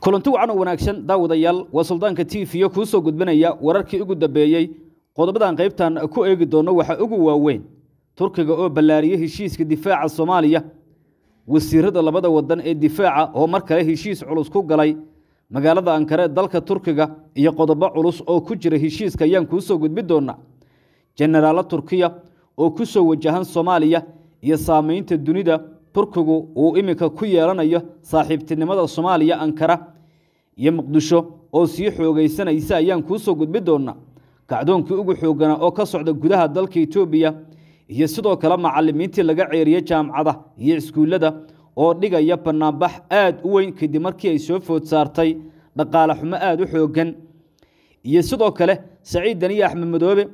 kulanti wacan oo wanaagsan daawadayaal waa suldaanka t v tiifiyo kuu soo gudbinaya wararkii ugu dambeeyey qodobadan qaybtan ku eegi doono waxaa ugu waaweyn turkiga oo ballaariyey heshiiska difaaca soomaaliya wasiirada labada waddan ee difaaca oo mar kale heshiis culus ku galay magaalada ankare dalka turkiga iyo qodobo culus oo ku jira heshiiska ayaan kuu soo gudbi doona jenaraalo turkiya oo ku soo wajahan soomaaliya iyo saameynta dunida turkigu uu iminka ku yeelanayo saaxiibtinimada soomaaliya ankara iyo muqdisho oo sii xoogaysanaysa ayaan kuusoo gudbi doonnaa kacdoonkii ugu xooggana oo ka socda gudaha dalka etoobiya iyo sidoo kale macalimiintii laga ceeriye jaamcada iyo iskuullada oo dhigaya bannaanbax aada u weyn kadib markii ay soo food saartay dhaqaale xumo aada u xooggan iyo sidoo kale saciid daniya axmed madoobe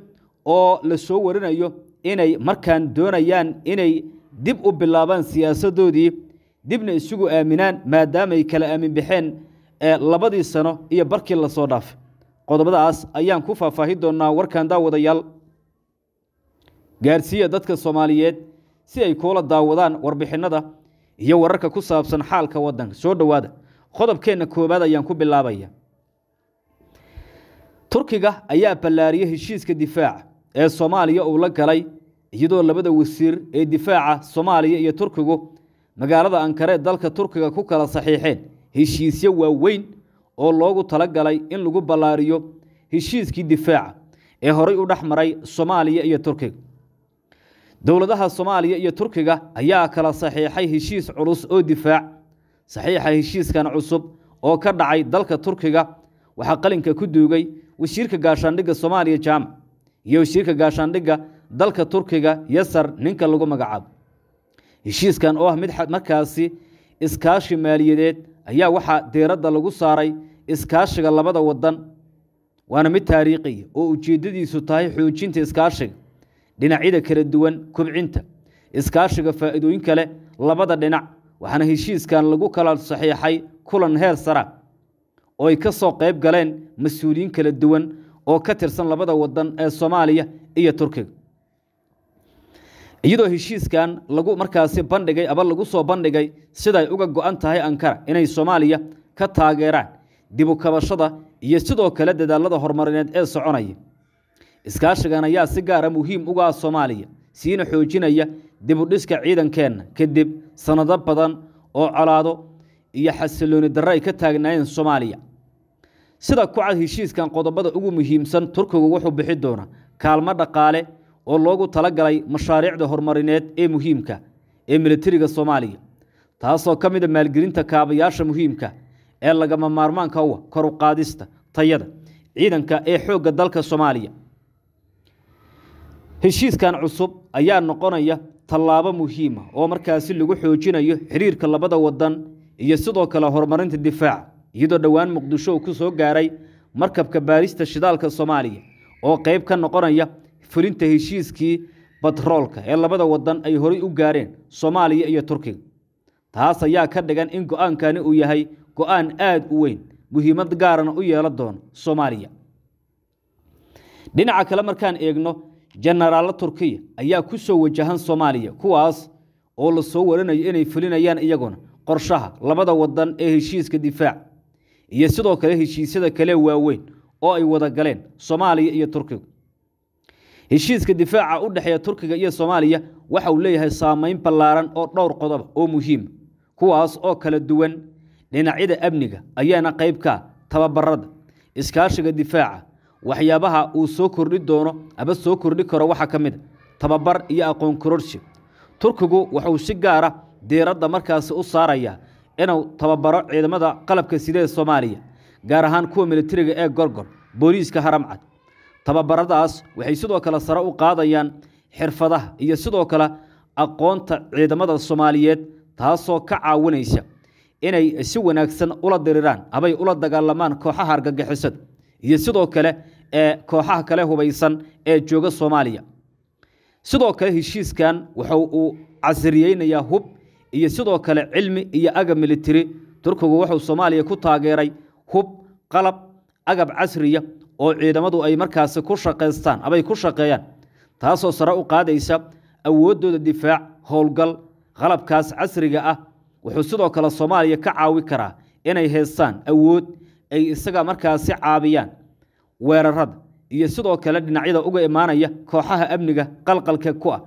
oo la soo warinayo inay markaan doonayaan inay dib u bilaabaan siyaasadoodii dibna isugu aaminaan maadaamay kala aamin baxeen ee labadii sano iyo barkii lasoo dhaafay qodobadaas ayaan ku faahfaahi doonaa warkan daawadayaal gaarsiiya dadka soomaaliyeed si ay kuula daawadaan warbixinnada iyo wararka ku saabsan xaalka waddanka soo dhowaada qodobkeenna koowaad ayaan ku bilaabaya turkiga ayaa ballaariyay heshiiska difaaca ee soomaaliya uu la galay iyadoo labada wasiir ee difaaca soomaaliya iyo turkigu magaalada ankare dalka turkiga ku kala saxiixeen heshiisyo waaweyn oo loogu talagalay in lagu ballaariyo heshiiskii difaaca ee horay u dhex maray soomaaliya iyo turkiga dowladaha soomaaliya iyo turkiga ayaa kala saxiixay heshiis culus oo difaac saxiixa heshiiskan cusub oo ka dhacay dalka turkiga waxaa qalinka ku duugay wasiirka gaashaandhigga soomaaliya jaamac iyo wasiirka gaashaandhigga dalka turkiga yasar ninka lagu magacaabo heshiiskan oo ah mid markaasi iskaashi maaliyadeed ayaa waxaa deeradda lagu saaray iskaashiga labada waddan waana mid taariikhiya oo ujeeddadiisu tahay xoojinta iskaashiga dhinacyada kala duwan kubcinta iskaashiga faa'iidooyin kale labada dhinac waxaana heshiiskan lagu kala saxiixay kulan heer sara oo ay ka soo qayb galeen mas-uuliyiin kala duwan oo ka tirsan labada waddan ee soomaaliya iyo turkiga iyadoo heshiiskan lagu markaasi bandhigay aba lagu soo bandhigay siday uga go-an tahay ankara inay soomaaliya ka taageeraan dibukabashada iyo sidoo kale dadaalada horumarineed ee soconaya iskaashigan ayaa si gaara ah muhiim uga ah soomaaliya siina xoojinaya dhiska ciidankeenna kadib sannado badan oo colaado iyo xasilooni darre ay ka taagnaayeen soomaaliya sida ku cad heshiiskan qodobada ugu muhiimsan turkigu wuxuu bixi doonaa kaalmo dhaqaale oo loogu galay mashaariicda horumarineed ee muhiimka ee milatariga soomaaliya taasoo ka mid a maalgelinta kaabayaasha muhiimka ee lagama maarmaanka uwa ah kor u qaadista tayada ciidanka ee xoogga dalka soomaaliya heshiiskan cusub ayaa noqonaya tallaabo muhiima ah oo markaasi lagu xoojinayo xidhiirka labada waddan iyo sidoo kale horumarinta difaaca iyadoo dhowaan muqdisho uu ku soo gaaray markabka baarista shidaalka soomaaliya oo qayb ka noqonaya fulinta heshiiskii batroolka ee labada waddan ay horay u gaareen soomaaliya iyo turkiga taas ayaa ka dhigan in go-aankani uu yahay go-aan aada u weyn muhiimad gaarana u yeelan doono soomaaliya dhinaca kale markaan eegno jenaraallo turkiya ayaa ku soo wajahan soomaaliya kuwaas oo lasoo soo waranayo inay fulinayaan iyaguna qorshaha labada waddan ee heshiiska difaac iyo sidoo kale heshiisyada kale waaweyn oo ay wada galeen soomaaliya iyo turkigu heshiiska difaaca u dhexeeya turkiga iyo soomaaliya waxa uu leeyahay saamayn ballaaran oo dhowr qodoba oo muhiima kuwaas oo kala duwan dhinacyada amniga ayaana qayb ka ah tababarada iskaashiga difaaca waxyaabaha uu soo kordhi doono ama soo kordhi karo waxaa ka mid a ah tababar iyo aqoon kororshi turkigu wuxuu si gaara ah diiradda markaasi u saarayaa inuu tababaro ciidamada qalabka sida soomaaliya gaar ahaan kuwa militariga ee gorgor booliiska haramcad tababaradaas waxay sidoo kale sare u qaadayaan xirfadaha iyo sidoo kale aqoonta ciidamada soomaaliyeed taasoo ka caawinaysa inay si wanaagsan ula diriraan abay ula dagaalamaan kooxaha argagixisan iyo sidoo kale ee kooxaha kale hubaysan ee jooga soomaaliya sidoo kale heshiiskan wuxuu uu casriyeynayaa hub iyo sidoo kale cilmi iyo agab militari turkigu wuxuu soomaaliya ku taageeray hub qalab agab casriya oo ciidamadu ay markaasi ku shaqaystaan abay ku shaqeeyaan taasoo sare u qaadaysa awooddooda difaac howlgal qalabkaas casriga ah wuxuu sidoo kale soomaaliya ka caawi karaa inay haystaan awood ay isaga markaasi caabiyaan weerarada iyo sidoo kale dhinacyada uga imaanaya kooxaha amniga qalqalka ku ah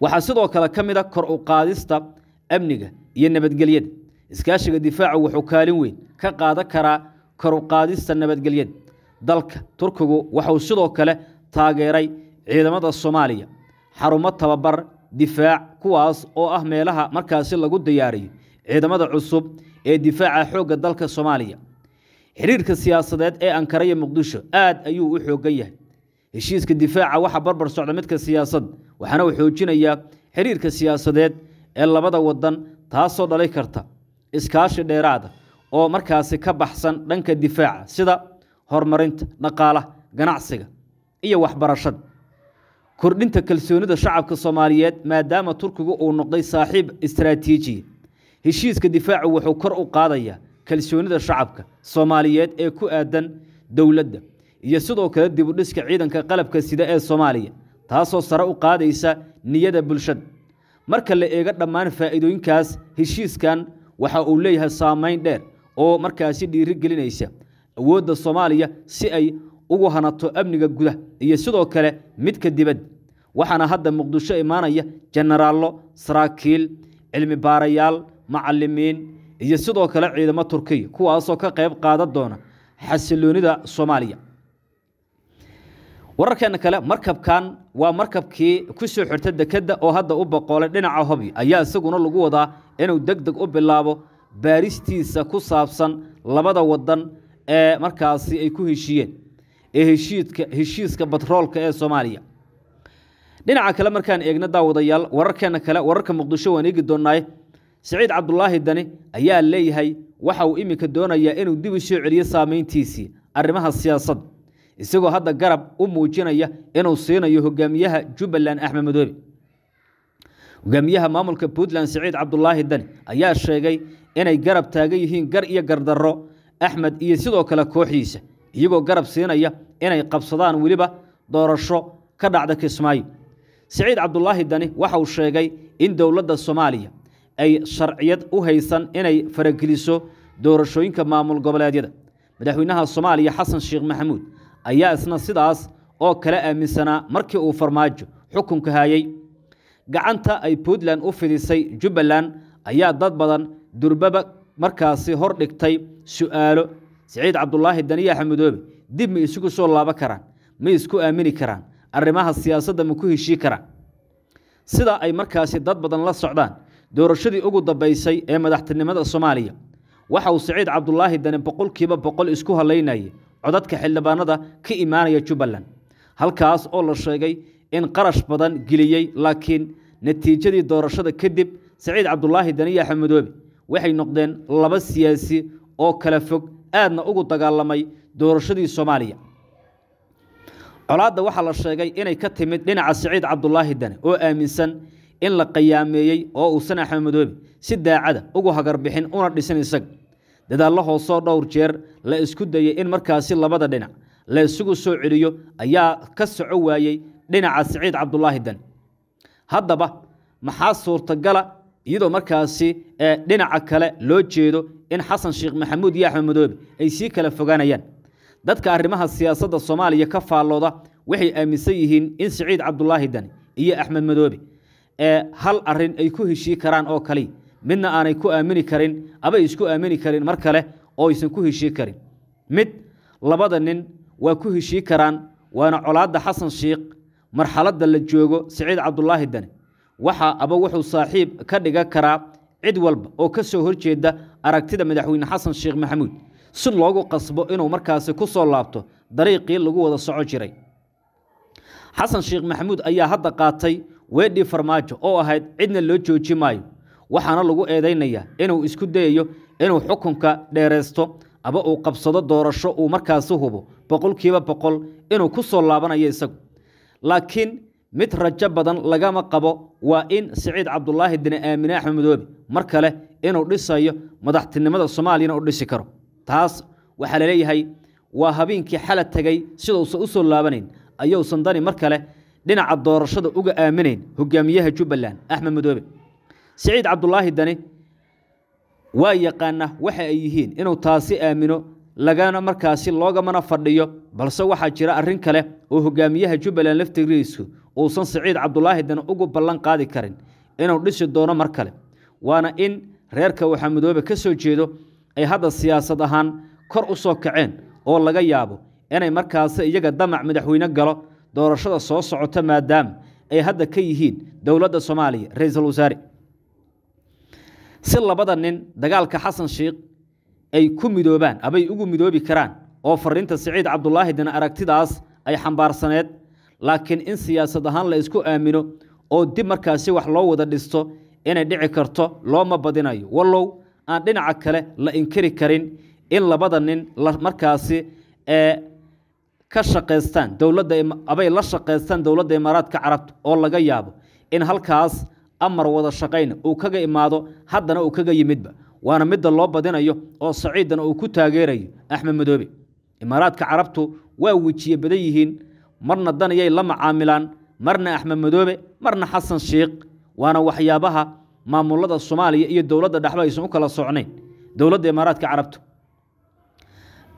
waxaa sidoo kale ka mid a ah kor u qaadista amniga iyo nabadgelyada iskaashiga difaacu wuxuu kaalin weyn ka qaadan karaa kor u qaadista nabadgelyada dalka turkigu waxauu sidoo kale taageeray ciidamada soomaaliya xarumo tababar difaac kuwaas oo ah meelaha markaasi lagu diyaariyo ciidamada cusub ee difaaca xoogga dalka soomaaliya xidhiirka siyaasadeed ee ankara iyo muqdisho aad ayuu u xooggan yahay heshiiska difaaca waxaa barbar socda midka siyaasadda waxaana uu xoojinayaa xidhiirka siyaasadeed ee labada waddan taasoo dhalin karta iskaashi dheeraada oo markaasi ka baxsan dhanka difaaca sida horumarinta dhaqaalaha ganacsiga iyo waxbarashada kordhinta kalsoonida shacabka soomaaliyeed maadaama turkigu uu noqday saaxiib istaraatiijiya heshiiska difaacu wuxuu kor u qaadayaa kalsoonida shacabka soomaaliyeed ee ku aadan dowladda iyo sidoo kale dibudhiska ciidanka qalabka sida ee soomaaliya taasoo sare u qaadaysa niyada bulshada marka la eego dhammaan faa'iidooyinkaas heshiiskan waxa uu leeyahay saamayn dheer oo markaasi dhiirigelinaysa awoodda soomaaliya si ay ugu hanato amniga gudah iyo sidoo kale midka dibadda waxaana hadda muqdisho imaanaya jenaraallo saraakiil cilmi baarayaal macalimiin iyo sidoo kale ciidamo turkiya kuwaasoo ka qayb qaadan doona xasiloonida soomaaliya wararkeena kale markabkan waa markabkii kusoo xirta dekedda oo hadda u boqoolay dhinaca hobi ayaa isaguna lagu wadaa inuu deg deg u bilaabo baaristiisa ku saabsan labada wadan ee markaasi ay ku heshiiyeen ee heshiidka heshiiska batroolka ee soomaaliya dhinaca kale markaan eegna daawadayaal wararkeena kale wararka muqdisho waan eegi doonaaye siciid cabdulaahi dani ayaa leeyahay waxa uu iminka doonayaa inuu dib u soo celiyo saamayntiisii arrimaha siyaasad isagoo hadda garab u muujinaya inuu siinayo hogaamiyaha jubbaland axmed madoobe hogaamiyaha maamulka puntland saciid cabdulaahi dani ayaa sheegay inay garab taagan yihiin gar iyo gardarro axmed iyo sidoo kale kooxdiisa iyagoo garab siinaya inay qabsadaan weliba doorasho ka dhacda kismaayo siciid cabdulaahi dani waxa uu sheegay in dowladda soomaaliya ay sharciyad u haysan inay farageliso doorashooyinka maamul goboleedyada madaxweynaha soomaaliya xasan sheekh maxamuud ayaa isna sidaas oo kale aaminsanaa markii uu farmaajo xukunka hayay gacanta ay puntland u fidisay jubbaland ayaa dad badan durbaba markaasi hor dhigtay su'aalo siciid cabdulaahi daniya xamudoobe dib ma isugu soo laaba karaan ma isku aamini karaan arrimaha siyaasadda ma ku heshii karaan sida ay markaasi dad badan la socdaan doorashadii ugu dambaysay ee madaxtinimada soomaaliya waxa uu siciid cabdulaahi dani boqolkiiba boqol isku halaynayay codadka xildhibaanada ka imaanaya jubbaland halkaas oo la sheegay in qarash badan geliyey laakiin natiijadii doorashada kadib siciid cabdulaahi daniya xamudoobe waxay noqdeen laba siyaasi oo kala fog aadna ugu dagaalamay doorashadii soomaaliya colaadda waxaa la sheegay inay ka timid dhinaca siciid cabdulaahi dane oo aaminsan in la qiyaameeyey oo uusan axmedmadoobe si daacada ah ugu hagarbixin una dhisin isaga dadaallo hoosoo dhowr jeer la isku dayey in markaasi labada dhinac la isugu soo celiyo ayaa ka soco waayey dhinaca siciid cabdulaahi dane haddaba maxaa suurtagala iyadoo markaasi ee dhinaca kale loo jeedo in xasan sheekh maxamuud iyo axmed madoobe ay sii kala fogaanayaan dadka arrimaha siyaasadda soomaaliya ka faallooda waxay aaminsan yihiin in siciid cabdulaahi dani iyo axmed madoobe ee hal arrin ay ku heshii karaan oo kaliya midna aanay ku aamini karin abay isku aamini karin mar kale oo aysan ku heshii karin mid labada nin waa ku heshii karaan waana colaadda xasan sheekh marxaladda la joogo siciid cabdulaahi dani waxa aba wuxuu saaxiib ka dhigan karaa cid walba oo ka soo horjeeda aragtida madaxweyne xasan sheekh maxamuud si loogu qasbo inuu markaasi ku soo laabto dariiqii lagu wada soco jiray xasan sheekh maxamuud ayaa hadda qaatay weedhii farmaajo oo ahayd cidna loo jooji maayo waxaana lagu eedaynayaa inuu isku dayayo inuu xukunka dheereysto aba uu qabsado doorasho uu markaasi hubo boqolkiiba boqol inuu ku soo laabanayo isagu laakiin mid rajo badan lagama qabo waa in siciid cabdulaahi dine aamine axmed madoobe mar kale inuu dhisayo madaxtinimada soomaaliyana u dhisi karo taas waxaa laleeyahay waa habeenkii xala tegay siduusan u soo laabanayn ayuusan dani mar kale dhinaca doorashada uga aaminayn hogaamiyaha jubbaland axmed madoobe siciid cabdulaahi dani waa yaqaana waxa ay yihiin inuu taasi aamino lagana markaasi loogamana fadhiyo balse waxaa jira arrin kale oo hogaamiyaha jubbaland laftigriisu uusan siciid cabdulaahi dana ugu ballan qaadi karin inuu dhisi doono mar kale waana in reerka waxaa midoobe ka soo jeedo ay hadda siyaasad ahaan kor u soo kaceen oo laga yaabo inay markaasi iyaga damac madaxweyne galo doorashada soo socota maadaama ay hadda ka yihiin dowladda soomaaliya ra-iisul wasaare si labada nin dagaalka xasan shiikh ay ku midoobaan abay ugu midoobi karaan oo fariinta siciid cabdulaahi dina aragtidaas ay xambaarsaneed laakiin in siyaasad ahaan la isku aamino oo dib markaasi wax loo wada dhisto inay dhici karto looma badinayo wallow aan dhinaca kale la inkiri karin in labada nin markaasi ee eh, ka shaqaystaan dowladda abay la shaqaystaan dowladda imaaraadka carabta oo laga yaabo in halkaas amar wada shaqayna uu kaga imaado haddana uu kaga yimidba waana midda loo badinayo oo saciidana uu ku taageerayo axmed madoobe imaaraadka carabtu waa wejiye badan yihiin marna danayay la macaamilaan marna axmed madoobe marna xasan shiikh waana waxyaabaha maamulada soomaaliya iyo dowladda dhexba aysan u kala socnayn dowladda imaaraadka carabtu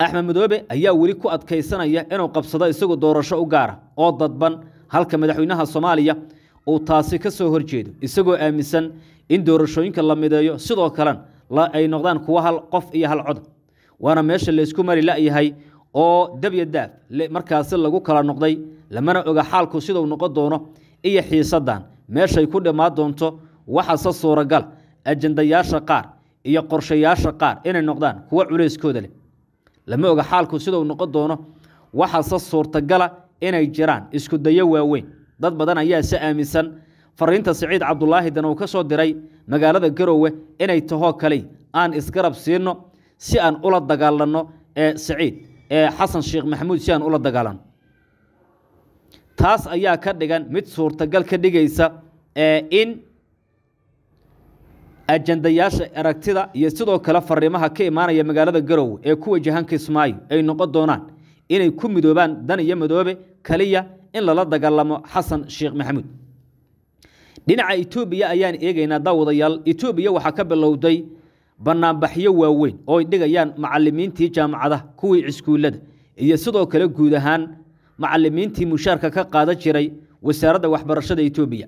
axmed madoobe ayaa weli ku adkaysanaya inuu qabsado isagu doorasho u gaara oo dadban halka madaxweynaha soomaaliya uu taasi ka soo horjeedo isagoo aaminsan in doorashooyinka la mideeyo sidoo kalena ay noqdaan kuwo hal qof iyo hal cod waana meesha laysku mari yahay oo dabya daaf markaasi lagu kala noqday lamana oga xaalku siduu noqon doono iyo xiisadan meeshay ku dhammaan doonto waxaase suuragal ajendayaasha qaar iyo qorshayaasha qaar inay noqdaan kuwo culayskooda leh lama oga xaalku siduu noqon doono waxaase suurtagala inay jiraan isku dayo waaweyn dad badan ayaa si aaminsan fariinta siciid cabdulaahi dan uu ka soo diray magaalada garowe inay tahoo kale aan isgarab siino si aan ula dagaalanno ee siciid ee xasan sheekh maxamuud si aan ula dagaalanno taas ayaa ka dhigan mid suurtagal ka dhigaysa ee in ajandayaasha aragtida iyo sidoo kale fariimaha ka imaanaya magaalada garowe ee ku wajahan kismaayo ay noqon doonaan inay ku midoobaan dan iyo madoobe kaliya in lala dagaalamo xasan sheekh maxamuud dhinaca etoobiya ayaan eegaynaa daawadayaal etoobiya waxaa ka bilowday banaanbaxyo waaweyn oo ay dhigayaan macalimiintii jaamacadaha kuwii ciskuullada iyo sidoo kale guud ahaan macalimiintii mushaarka ka qaadan jiray wasaaradda waxbarashada etoobiya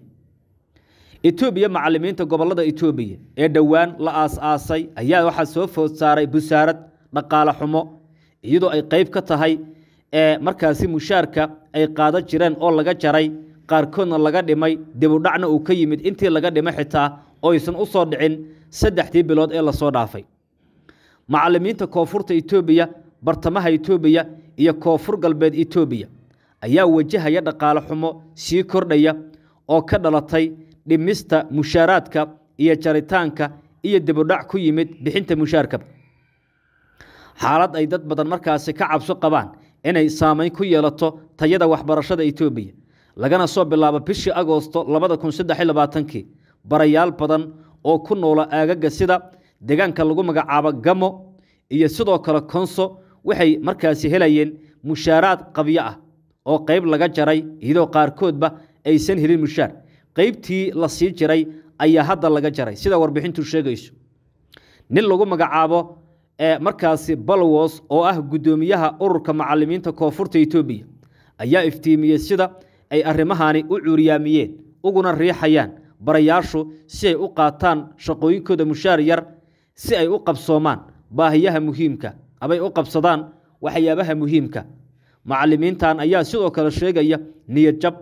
etoobiya macalimiinta gobollada etoobiya ee dhowaan la aas-aasay ayaa waxaa soo food saaray busaarad dhaqaale xumo iyadoo ay qayb ka tahay ee eh, markaasi mushaarka ay qaadan jireen oo laga jaray qaarkoodna laga dhimay dibudhacna uu ka yimid intii laga dhimay xitaa oysan u soo dhicin saddexdii bilood ee lasoo dhaafay macallimiinta koonfurta etoobiya bartamaha etoobiya iyo koonfur galbeed etoobiya ayaa wajahaya dhaqaale xumo sii kordhaya oo ka dhalatay dhimista mushaaraadka iyo jaritaanka iyo dibudhac ku yimid bixinta mushaarkaba xaalad ay dad badan markaasi ka cabso qabaan inay saamayn ku yeelato tayada waxbarashada etoobiya lagana soo bilaabo bishii agoosto labada kun saddex iyo labaatankii barayaal badan oo ku noola aagaga sida deegaanka lagu magacaabo gamo iyo sidoo kale konso waxay markaasi helayeen mushaaraad qabyo ah oo qayb laga jaray iyadoo qaarkoodba aysan helin mushaar qaybtii la sii jiray ayaa hadda laga jaray sida warbixintu sheegayso nin lagu magacaabo ee markaasi balwos oo ah guddoomiyaha ururka macalimiinta koonfurta etoobiya ayaa iftiimiyey sida ay arrimahaani u cuuriyaamiyeen uguna riixayaan barayaashu si ay u qaataan shaqooyinkooda mushaar yar si ay u qabsoomaan baahiyaha muhiimka amay u qabsadaan waxyaabaha muhiimka macallimiintan ayaa sidoo kale sheegaya niyad jab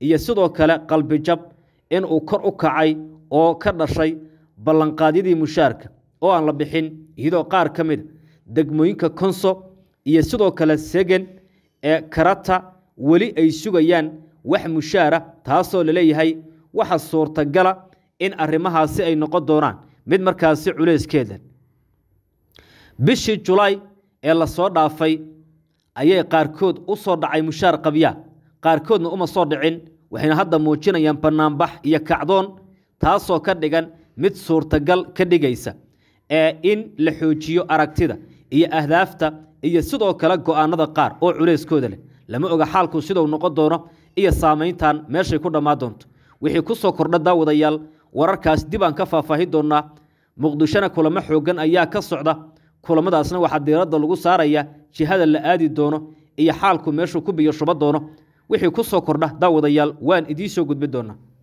iyo sidoo kale qalbi jab uu kor u kacay oo ka dhashay ballanqaadyadii mushaarka oo aan la bixin iyadoo qaar ka mida degmooyinka konso iyo sidoo kale segen ee karata weli ay sugayaan wax mushaara taasoo la leeyahay waxa suurtagala in arrimahaasi ay noqon doonaan mid markaasi culayskeeda bishii julaay ee lasoo dhaafay ayay qaarkood u soo dhacay mushaar qabyaa qaarkoodna uma soo dhicin waxayna hadda muujinayaan bannaanbax iyo kacdoon taasoo ka dhigan mid suurtagal ka dhigaysa ee in la xoojiyo aragtida iyo ahdaafta iyo sidoo kale go'aanada qaar oo culayskooda leh lama oga xaalku sidou noqon doono iyo saamayntan meeshay ku dhammaan doonto wixii ku soo kordha daawadayaal wararkaas dib aan ka faahfaahin doonnaa muqdishona kulamo xooggan ayaa ka socda kulamadaasna waxaa diiradda lagu saarayaa jihada la aadi doono iyo xaalku meeshuu ku biyo shuba doono wixii ku soo kordha daawadayaal waan idiin soo gudbi doonaa